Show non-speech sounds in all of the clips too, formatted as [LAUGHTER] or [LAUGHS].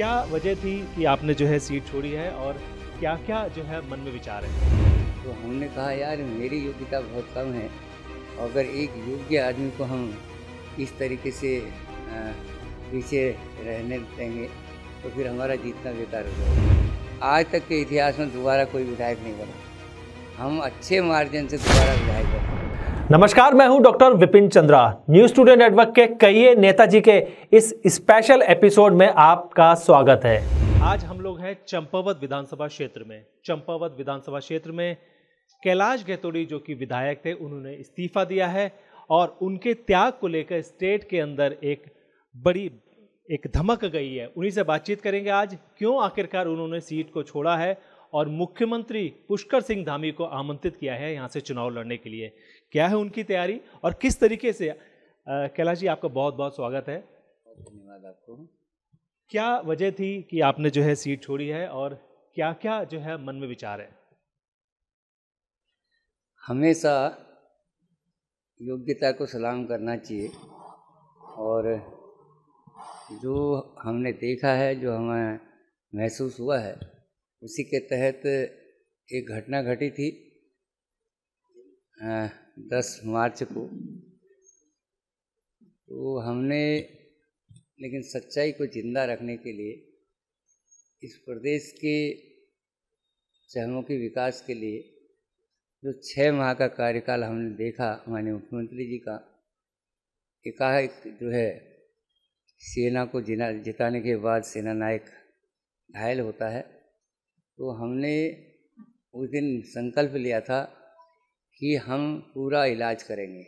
क्या वजह थी कि आपने जो है सीट छोड़ी है और क्या क्या जो है मन में विचार है तो हमने कहा यार मेरी योग्यता बहुत कम है अगर एक योग्य आदमी को हम इस तरीके से पीछे रहने देंगे तो फिर हमारा जीतना बेकार हो जाएगा आज तक के इतिहास में दोबारा कोई विधायक नहीं बना हम अच्छे मार्जिन से दोबारा विधायक बना नमस्कार मैं हूं doctor Vipin Chandra news studio network के कई नेताजी के इस स्पेशल एपिसोड में आपका स्वागत है आज हम लोग हैं चंपावत विधानसभा क्षेत्र में चंपावत विधानसभा क्षेत्र में कैलाश गहतोड़ी जो कि विधायक थे उन्होंने इस्तीफा दिया है और उनके त्याग को लेकर स्टेट के अंदर एक बड़ी एक धमक गई है उन्हीं से बातचीत करेंगे आज क्यों आखिरकार उन्होंने सीट को छोड़ा है और मुख्यमंत्री पुष्कर सिंह धामी को आमंत्रित किया है यहाँ से चुनाव लड़ने के लिए क्या है उनकी तैयारी और किस तरीके से कैलाश जी आपका बहुत बहुत स्वागत है धन्यवाद आपको क्या वजह थी कि आपने जो है सीट छोड़ी है और क्या क्या जो है मन में विचार है हमेशा योग्यता को सलाम करना चाहिए और जो हमने देखा है जो हमें महसूस हुआ है उसी के तहत एक घटना घटी थी दस मार्च को तो हमने लेकिन सच्चाई को जिंदा रखने के लिए इस प्रदेश के शहरों के विकास के लिए जो छः माह का कार्यकाल हमने देखा हमारे मुख्यमंत्री जी का एकाएक जो है सेना को जिना जिताने के बाद सेना नायक घायल होता है तो हमने उस दिन संकल्प लिया था कि हम पूरा इलाज करेंगे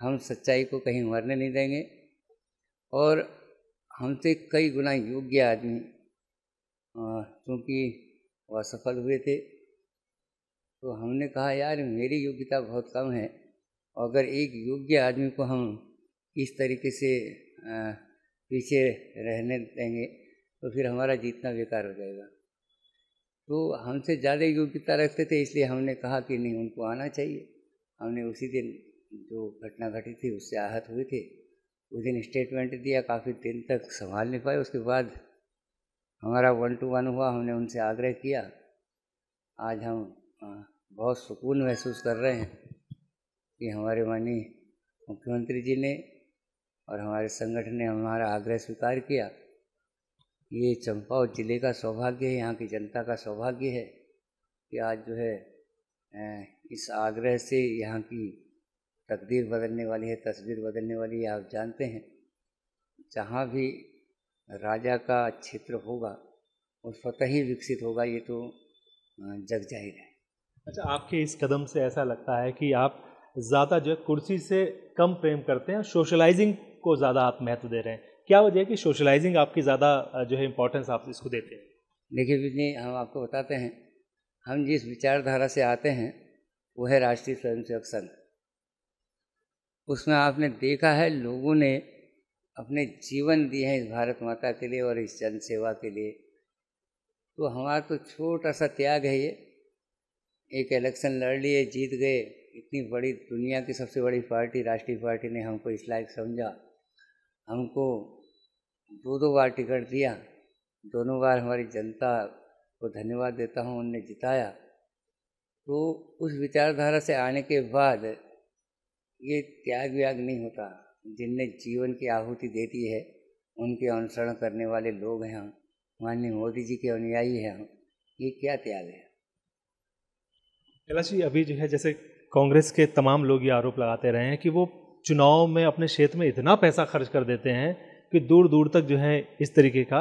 हम सच्चाई को कहीं मरने नहीं देंगे और हमसे कई गुना योग्य आदमी क्योंकि वह सफल हुए थे तो हमने कहा यार मेरी योग्यता बहुत कम है अगर एक योग्य आदमी को हम इस तरीके से पीछे रहने देंगे तो फिर हमारा जीतना बेकार हो जाएगा तो हमसे ज़्यादा योग्यता रखते थे इसलिए हमने कहा कि नहीं उनको आना चाहिए हमने उसी दिन जो घटना घटी थी उससे आहत हुए थे उस दिन स्टेटमेंट दिया काफ़ी दिन तक संभाल नहीं पाए उसके बाद हमारा वन टू वन हुआ हमने उनसे आग्रह किया आज हम बहुत सुकून महसूस कर रहे हैं कि हमारे माननीय मुख्यमंत्री जी ने और हमारे संगठन ने हमारा आग्रह स्वीकार किया ये चंपावत ज़िले का सौभाग्य है यहाँ की जनता का सौभाग्य है कि आज जो है इस आग्रह से यहाँ की तकदीर बदलने वाली है तस्वीर बदलने वाली है आप जानते हैं जहाँ भी राजा का क्षेत्र होगा वो स्वतः ही विकसित होगा ये तो जग जाहिर है अच्छा आपके इस कदम से ऐसा लगता है कि आप ज़्यादा जो कुर्सी से कम प्रेम करते हैं सोशलाइजिंग को ज़्यादा आप महत्व दे रहे हैं क्या वजह है कि सोशलाइजिंग आपकी ज़्यादा जो है इम्पोर्टेंस आप इसको देते हैं देखिए विजय हम आपको बताते हैं हम जिस विचारधारा से आते हैं वो है राष्ट्रीय स्वयंसेवक संघ उसमें आपने देखा है लोगों ने अपने जीवन दिए हैं इस भारत माता के लिए और इस जन सेवा के लिए तो हमारा तो छोटा सा त्याग है ये एक इलेक्शन लड़ लिए जीत गए इतनी बड़ी दुनिया की सबसे बड़ी पार्टी राष्ट्रीय पार्टी ने हमको इस लायक समझा हमको दो दो बार टिकट दिया दोनों बार हमारी जनता को धन्यवाद देता हूँ उनने जिताया तो उस विचारधारा से आने के बाद ये त्याग व्याग नहीं होता जिनने जीवन की आहुति दे दी है उनके अनुसरण करने वाले लोग हैं हम माननीय मोदी जी के अनुयायी हैं हम ये क्या त्याग है कैलाश जी अभी जो है जैसे कांग्रेस के तमाम लोग ये आरोप लगाते रहे हैं कि वो चुनाव में अपने क्षेत्र में इतना पैसा खर्च कर देते हैं कि दूर दूर तक जो है इस तरीके का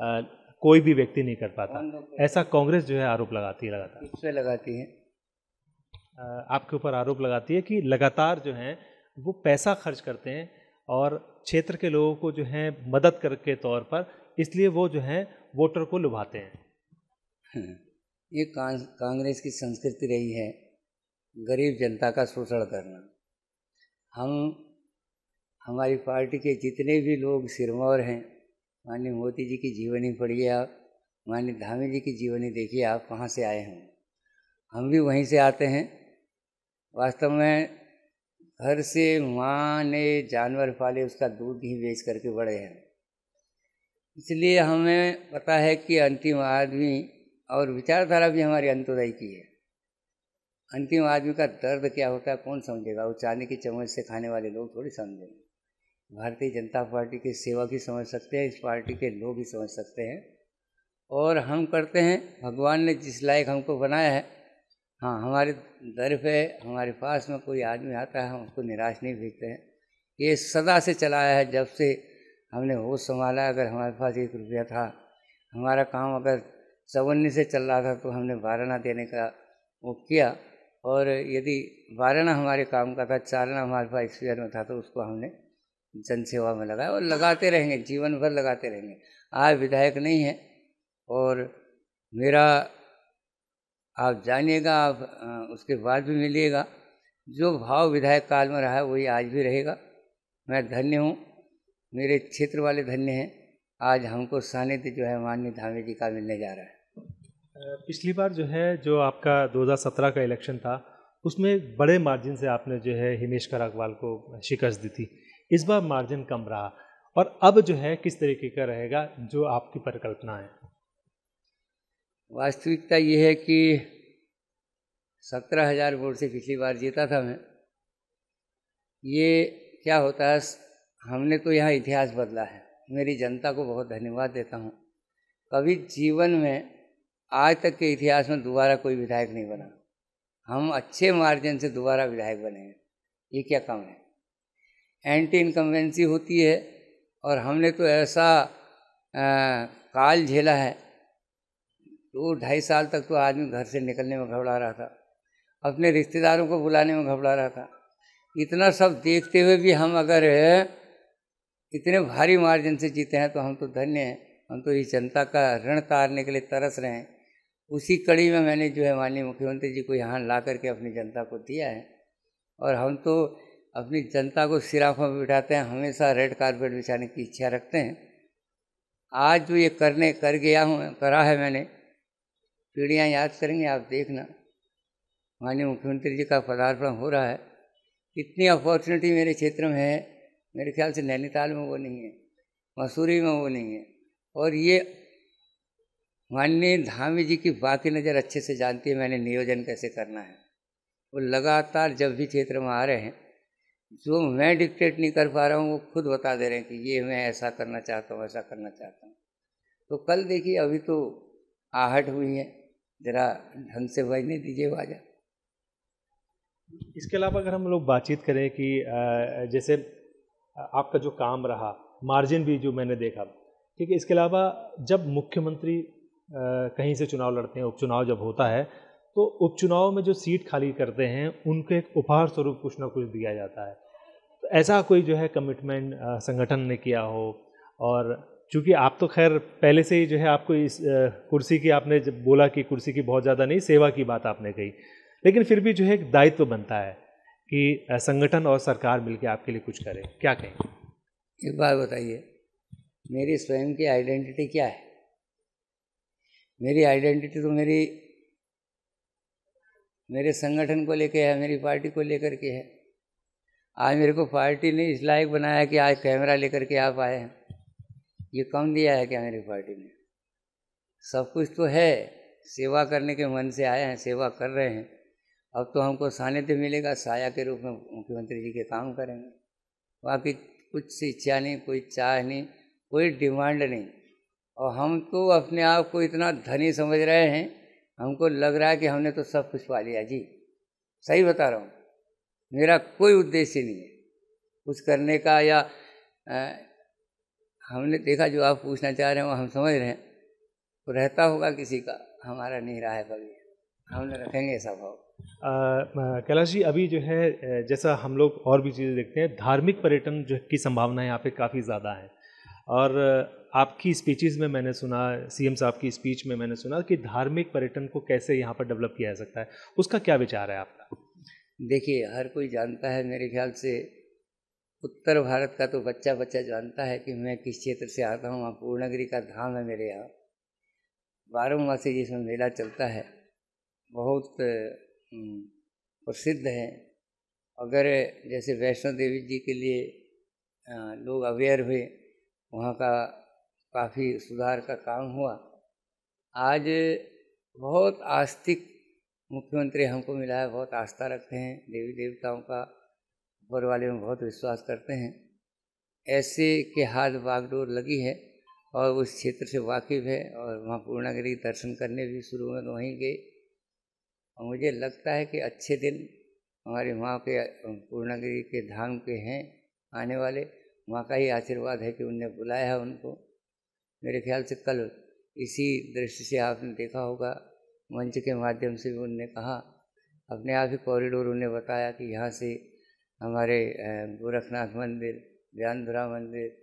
आ, कोई भी व्यक्ति नहीं कर पाता ऐसा कांग्रेस जो है आरोप लगाती है लगातार इसमें लगाती है आपके ऊपर आरोप लगाती है कि लगातार जो है वो पैसा खर्च करते हैं और क्षेत्र के लोगों को जो है मदद करके तौर पर इसलिए वो जो है वोटर को लुभाते हैं हम्म। ये कांग्रेस की संस्कृति रही है गरीब जनता का शोषण करना हम हमारी पार्टी के जितने भी लोग सिरमौर हैं माननीय मोदी जी की जीवनी पढ़िए आप माननीय धामी जी की जीवनी देखिए आप कहाँ से आए हैं हम भी वहीं से आते हैं वास्तव में घर से माँ ने जानवर पाले उसका दूध ही बेच करके बड़े हैं इसलिए हमें पता है कि अंतिम आदमी और विचारधारा भी हमारी अंत्योदय की है अंतिम आदमी का दर्द क्या होता है कौन समझेगा वो चांदी की चम्मच से खाने वाले लोग थोड़ी समझेंगे भारतीय जनता पार्टी के सेवक ही समझ सकते हैं इस पार्टी के लोग ही समझ सकते हैं और हम करते हैं भगवान ने जिस लायक हमको बनाया है हाँ हमारे दर पे हमारे पास में कोई आदमी आता है हम उसको निराश नहीं भेजते हैं ये सदा से चलाया है जब से हमने होश संभाला अगर हमारे पास एक रुपया था हमारा काम अगर चवन्नी से चल रहा था तो हमने बारह देने का वो किया और यदि वारणा हमारे काम का था चारणा हमारे पास स्वीयर में था तो उसको हमने जनसेवा में लगाया और लगाते रहेंगे जीवन भर लगाते रहेंगे आज विधायक नहीं है और मेरा आप जानिएगा आप उसके बाद भी मिलिएगा जो भाव विधायक काल में रहा है वही आज भी रहेगा मैं धन्य हूँ मेरे क्षेत्र वाले धन्य हैं आज हमको सानिध्य जो है माननीय धामी जी का मिलने जा रहा है पिछली बार जो है जो आपका 2017 का इलेक्शन था उसमें बड़े मार्जिन से आपने जो है हिमेश करागवाल को शिकस्त दी थी इस बार मार्जिन कम रहा और अब जो है किस तरीके का रहेगा जो आपकी परिकल्पना है वास्तविकता ये है कि सत्रह हजार वोट से पिछली बार जीता था मैं ये क्या होता है हमने तो यहाँ इतिहास बदला है मेरी जनता को बहुत धन्यवाद देता हूँ कभी जीवन में आज तक के इतिहास में दोबारा कोई विधायक नहीं बना हम अच्छे मार्जिन से दोबारा विधायक बने हैं ये क्या काम है एंटी इनकम्बेंसी होती है और हमने तो ऐसा आ, काल झेला है दो ढाई साल तक तो आदमी घर से निकलने में घबरा रहा था अपने रिश्तेदारों को बुलाने में घबरा रहा था इतना सब देखते हुए भी हम अगर इतने भारी मार्जिन से जीते हैं तो हम तो धन्य हैं हम तो इस जनता का ऋण तारने के लिए तरस रहे हैं उसी कड़ी में मैंने जो है माननीय मुख्यमंत्री जी को यहाँ ला करके अपनी जनता को दिया है और हम तो अपनी जनता को सिराफों में बिठाते हैं हमेशा रेड कारपेट बिछाने की इच्छा रखते हैं आज जो ये करने कर गया हूँ करा है मैंने पीढ़ियाँ याद करेंगे आप देखना माननीय मुख्यमंत्री जी का पदार्पण हो रहा है इतनी अपॉर्चुनिटी मेरे क्षेत्र में है मेरे ख्याल से नैनीताल में वो नहीं है मसूरी में वो नहीं है और ये माननीय धामी जी की बाकी नज़र अच्छे से जानती है मैंने नियोजन कैसे करना है वो लगातार जब भी क्षेत्र में आ रहे हैं जो मैं डिक्टेट नहीं कर पा रहा हूँ वो खुद बता दे रहे हैं कि ये मैं ऐसा करना चाहता हूँ ऐसा करना चाहता हूँ तो कल देखिए अभी तो आहट हुई है ज़रा ढंग से बजने दीजिए बाजा इसके अलावा अगर हम लोग बातचीत करें कि जैसे आपका जो काम रहा मार्जिन भी जो मैंने देखा ठीक है इसके अलावा जब मुख्यमंत्री कहीं से चुनाव लड़ते हैं उपचुनाव जब होता है तो उपचुनाव में जो सीट खाली करते हैं उनके एक उपहार स्वरूप कुछ ना कुछ दिया जाता है तो ऐसा कोई जो है कमिटमेंट संगठन ने किया हो और चूँकि आप तो खैर पहले से ही जो है आपको इस कुर्सी की आपने जब बोला कि कुर्सी की बहुत ज़्यादा नहीं सेवा की बात आपने कही लेकिन फिर भी जो है एक दायित्व बनता है कि संगठन और सरकार मिलकर आपके लिए कुछ करे क्या कहें एक बात बताइए मेरी स्वयं की आइडेंटिटी क्या है मेरी आइडेंटिटी तो मेरी मेरे संगठन को लेकर है मेरी पार्टी को लेकर के है आज मेरे को पार्टी ने इस लायक बनाया कि आज कैमरा लेकर के आप आए हैं ये कम दिया है क्या मेरी पार्टी ने सब कुछ तो है सेवा करने के मन से आए हैं सेवा कर रहे हैं अब तो हमको सानिध्य मिलेगा साया के रूप में मुख्यमंत्री जी के काम करेंगे बाकी कुछ इच्छा नहीं कोई चाह नहीं कोई डिमांड नहीं और हमको तो अपने आप को इतना धनी समझ रहे हैं हमको लग रहा है कि हमने तो सब कुछ पा लिया जी सही बता रहा हूँ मेरा कोई उद्देश्य नहीं है कुछ करने का या आ, हमने देखा जो आप पूछना चाह रहे हैं वो हम समझ रहे हैं तो रहता होगा किसी का हमारा नहीं रहा है कभी हम रखेंगे ऐसा भाव कैलाश जी अभी जो है जैसा हम लोग और भी चीज़ें देखते हैं धार्मिक पर्यटन जो की संभावना यहाँ पे काफ़ी ज़्यादा है और आपकी स्पीचेस में मैंने सुना सीएम साहब की स्पीच में मैंने सुना कि धार्मिक पर्यटन को कैसे यहाँ पर डेवलप किया जा सकता है उसका क्या विचार है आपका देखिए हर कोई जानता है मेरे ख्याल से उत्तर भारत का तो बच्चा बच्चा जानता है कि मैं किस क्षेत्र से आता हूँ वहाँ पूर्णगिरी का धाम है मेरे यहाँ बारह मासी जिसमें मेला चलता है बहुत प्रसिद्ध है अगर जैसे वैष्णो देवी जी के लिए लोग अवेयर हुए वहाँ का काफ़ी सुधार का काम हुआ आज बहुत आस्तिक मुख्यमंत्री हमको मिला है बहुत आस्था रखते हैं देवी देवताओं का ऊपर वाले में बहुत विश्वास करते हैं ऐसे के हाथ बागडोर लगी है और उस क्षेत्र से वाकिफ़ है और वहाँ पूर्णागिरी दर्शन करने भी शुरू में तो वहीं गए और मुझे लगता है कि अच्छे दिन हमारे वहाँ के पूर्णागिरी के धाम के हैं आने वाले वहाँ का ही आशीर्वाद है कि उनने बुलाया है उनको मेरे ख्याल से कल इसी दृष्टि से आपने देखा होगा मंच के माध्यम से भी उनने कहा अपने आप ही कॉरिडोर उन्हें बताया कि यहाँ से हमारे गोरखनाथ मंदिर ज्ञानधुरा मंदिर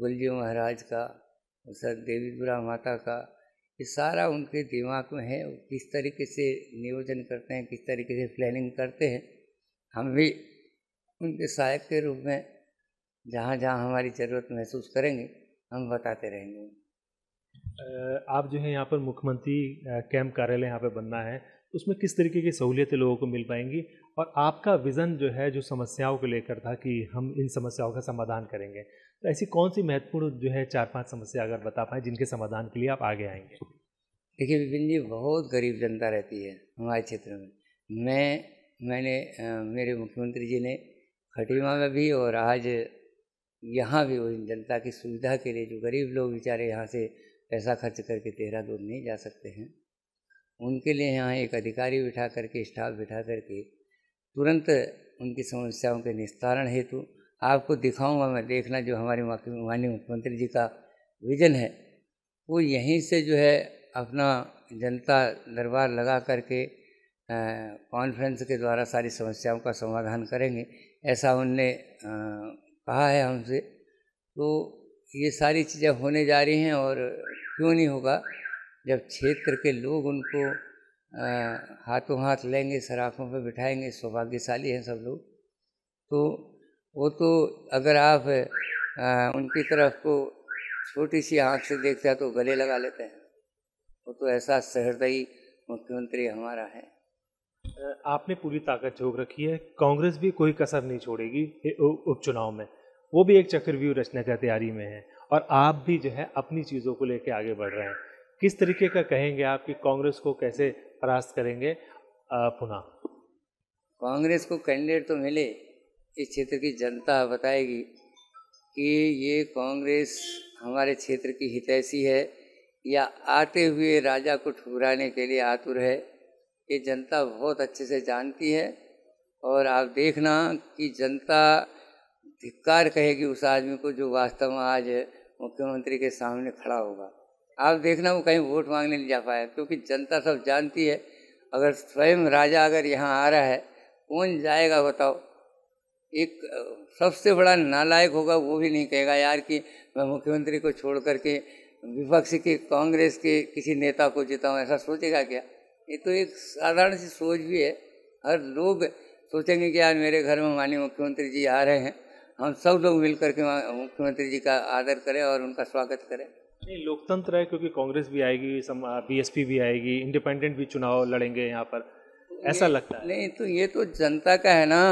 गुलजी महाराज का सर देवीपुरा माता का ये सारा उनके दिमाग में है किस तरीके से नियोजन करते हैं किस तरीके से प्लानिंग करते हैं हम भी उनके सहायक के रूप में जहाँ जहाँ हमारी ज़रूरत महसूस करेंगे हम बताते रहेंगे आप जो है यहाँ पर मुख्यमंत्री कैंप कार्यालय यहाँ पे बनना है उसमें किस तरीके की सहूलियतें लोगों को मिल पाएंगी और आपका विज़न जो है जो समस्याओं को लेकर था कि हम इन समस्याओं का समाधान करेंगे तो ऐसी कौन सी महत्वपूर्ण जो है चार पांच समस्या अगर बता पाएँ जिनके समाधान के लिए आप आगे आएंगे देखिए विपिन जी बहुत गरीब जनता रहती है हमारे क्षेत्र में मैं मैंने मेरे मुख्यमंत्री जी ने खटीमा में भी और आज यहाँ भी वही जनता की सुविधा के लिए जो गरीब लोग बेचारे यहाँ से पैसा खर्च करके देहरादून नहीं जा सकते हैं उनके लिए यहाँ एक अधिकारी बिठा करके स्टाफ बिठा करके तुरंत उनकी समस्याओं के निस्तारण हेतु आपको दिखाऊंगा मैं देखना जो हमारे माननीय मुख्यमंत्री जी का विजन है वो यहीं से जो है अपना जनता दरबार लगा करके कॉन्फ्रेंस के द्वारा सारी समस्याओं का समाधान करेंगे ऐसा उनने कहा है हमसे तो ये सारी चीज़ें होने जा रही हैं और क्यों नहीं होगा जब क्षेत्र के लोग उनको हाथों हाथ लेंगे सराखों पर बिठाएंगे सौभाग्यशाली हैं सब लोग तो वो तो अगर आप आ, उनकी तरफ को छोटी सी आँख से देखते हैं तो गले लगा लेते हैं वो तो ऐसा सहृदयी मुख्यमंत्री हमारा है आपने पूरी ताकत झोंक रखी है कांग्रेस भी कोई कसर नहीं छोड़ेगी उपचुनाव में वो भी एक चक्रव्यूह रचने की तैयारी में है और आप भी जो है अपनी चीज़ों को लेकर आगे बढ़ रहे हैं किस तरीके का कहेंगे आप कि कांग्रेस को कैसे परास्त करेंगे पुनः कांग्रेस को कैंडिडेट तो मिले इस क्षेत्र की जनता बताएगी कि ये कांग्रेस हमारे क्षेत्र की हितैषी है या आते हुए राजा को ठुकराने के लिए आतुर है ये जनता बहुत अच्छे से जानती है और आप देखना कि जनता धिक्कार कहेगी उस आदमी को जो वास्तव में आज मुख्यमंत्री के सामने खड़ा होगा आप देखना वो कहीं वोट मांगने नहीं जा पाया क्योंकि जनता सब जानती है अगर स्वयं राजा अगर यहाँ आ रहा है कौन जाएगा बताओ एक सबसे बड़ा नालायक होगा वो भी नहीं कहेगा यार कि मैं मुख्यमंत्री को छोड़ करके विपक्ष के कांग्रेस के किसी नेता को जिताऊँ ऐसा सोचेगा क्या ये तो एक साधारण सी सोच भी है हर लोग सोचेंगे कि आज मेरे घर में माननीय मुख्यमंत्री जी आ रहे हैं हम सब लोग मिल करके मुख्यमंत्री जी का आदर करें और उनका स्वागत करें नहीं लोकतंत्र है क्योंकि कांग्रेस भी आएगी बीएसपी भी आएगी इंडिपेंडेंट भी चुनाव लड़ेंगे यहाँ पर ऐसा लगता है नहीं तो ये तो जनता का है ना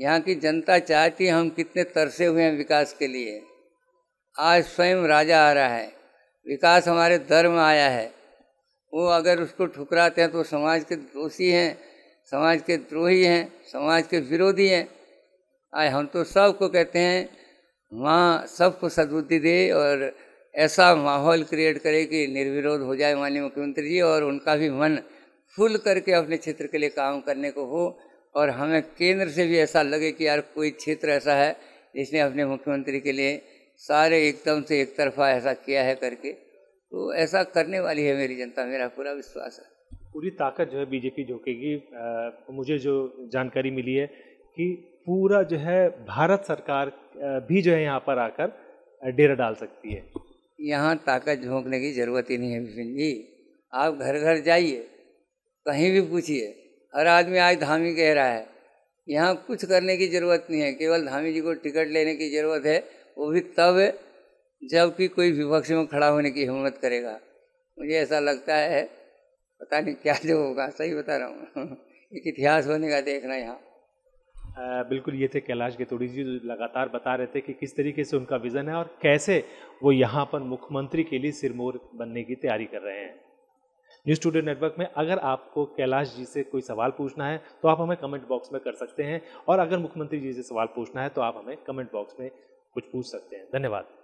यहाँ की जनता चाहती है हम कितने तरसे हुए हैं विकास के लिए आज स्वयं राजा आ रहा है विकास हमारे दर में आया है वो अगर उसको ठुकराते हैं तो समाज के दोषी हैं समाज के द्रोही हैं समाज के विरोधी हैं आए हम तो सबको कहते हैं माँ सबको सदबुद्धि दे और ऐसा माहौल क्रिएट करे कि निर्विरोध हो जाए माननीय मुख्यमंत्री जी और उनका भी मन फुल करके अपने क्षेत्र के लिए काम करने को हो और हमें केंद्र से भी ऐसा लगे कि यार कोई क्षेत्र ऐसा है जिसने अपने मुख्यमंत्री के लिए सारे एकदम से एक तरफा ऐसा किया है करके तो ऐसा करने वाली है मेरी जनता मेरा पूरा विश्वास है पूरी ताकत जो है बीजेपी झोंकेगी मुझे जो जानकारी मिली है कि पूरा जो है भारत सरकार भी जो है यहाँ पर आकर डेरा डाल सकती है यहाँ ताकत झोंकने की ज़रूरत ही नहीं है विपिन जी आप घर घर जाइए कहीं भी पूछिए हर आदमी आज धामी कह रहा है यहाँ कुछ करने की ज़रूरत नहीं है केवल धामी जी को टिकट लेने की ज़रूरत है वो भी तब जबकि कोई विपक्ष में खड़ा होने की हिम्मत करेगा मुझे ऐसा लगता है पता नहीं क्या जो होगा सही बता रहा हूँ [LAUGHS] एक इतिहास होने का देखना यहाँ बिल्कुल ये थे कैलाश गेतोड़ी जी लगातार बता रहे थे कि किस तरीके से उनका विज़न है और कैसे वो यहाँ पर मुख्यमंत्री के लिए सिरमौर बनने की तैयारी कर रहे हैं न्यूज स्टूडियो नेटवर्क में अगर आपको कैलाश जी से कोई सवाल पूछना है तो आप हमें कमेंट बॉक्स में कर सकते हैं और अगर मुख्यमंत्री जी से सवाल पूछना है तो आप हमें कमेंट बॉक्स में कुछ पूछ सकते हैं धन्यवाद